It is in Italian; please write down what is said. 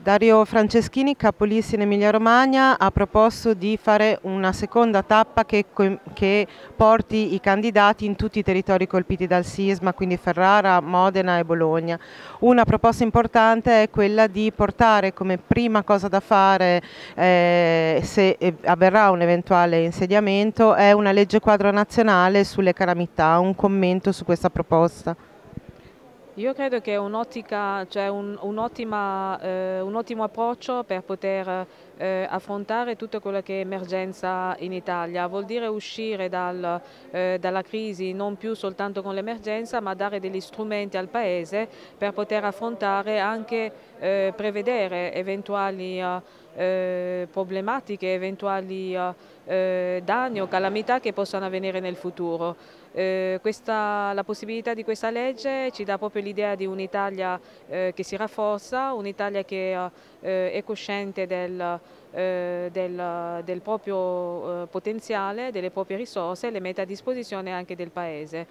Dario Franceschini, capolista in Emilia-Romagna, ha proposto di fare una seconda tappa che, che, porti i candidati in tutti i territori colpiti dal sisma, quindi Ferrara, Modena e Bologna. Una proposta importante è quella di portare come prima cosa da fare eh, se eh, avverrà un eventuale insediamento è una legge quadro nazionale sulle calamità, un commento su questa proposta. Io credo che è un'ottima, cioè un, un, eh, un, ottimo approccio per poter eh, affrontare tutta quella che è emergenza in Italia. Vuol dire uscire dal, eh, dalla crisi non più soltanto con l'emergenza ma dare degli strumenti al Paese per poter affrontare anche eh, prevedere eventuali eh, eh, problematiche, eventuali eh, eh, danni o calamità che possano avvenire nel futuro. Eh, questa, la possibilità di questa legge ci dà proprio l'idea di un'Italia eh, che si rafforza, un'Italia che è cosciente del, del, del proprio potenziale, delle proprie risorse e le mette a disposizione anche del Paese.